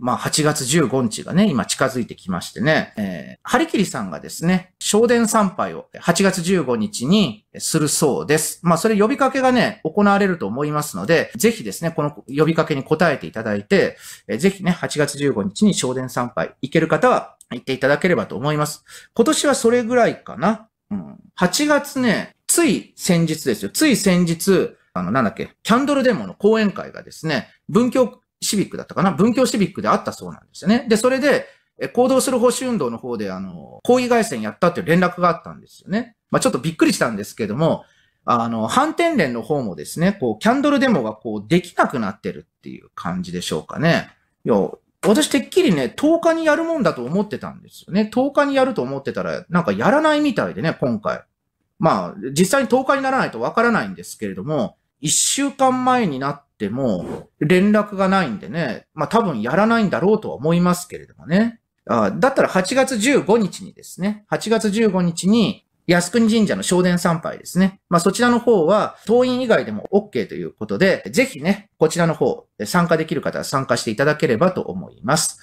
まあ、8月15日がね、今近づいてきましてね、えー、ハリキリさんがですね、昇殿参拝を8月15日にするそうです。まあ、それ呼びかけがね、行われると思いますので、ぜひですね、この呼びかけに答えていただいて、えー、ぜひね、8月15日に昇殿参拝行ける方は行っていただければと思います。今年はそれぐらいかな。うん、8月ね、つい先日ですよ。つい先日、あの、なんだっけ、キャンドルデモの講演会がですね、文京シビックだったかな文教シビックであったそうなんですよね。で、それで、行動する保守運動の方で、あの、抗議外線やったっていう連絡があったんですよね。まあ、ちょっとびっくりしたんですけども、あの、反転連の方もですね、こう、キャンドルデモがこう、できなくなってるっていう感じでしょうかね。いや、私てっきりね、10日にやるもんだと思ってたんですよね。10日にやると思ってたら、なんかやらないみたいでね、今回。まあ、実際に10日にならないとわからないんですけれども、一週間前になっても連絡がないんでね、まあ多分やらないんだろうとは思いますけれどもね。あだったら8月15日にですね、8月15日に靖国神社の正殿参拝ですね。まあそちらの方は、党員以外でも OK ということで、ぜひね、こちらの方、参加できる方は参加していただければと思います。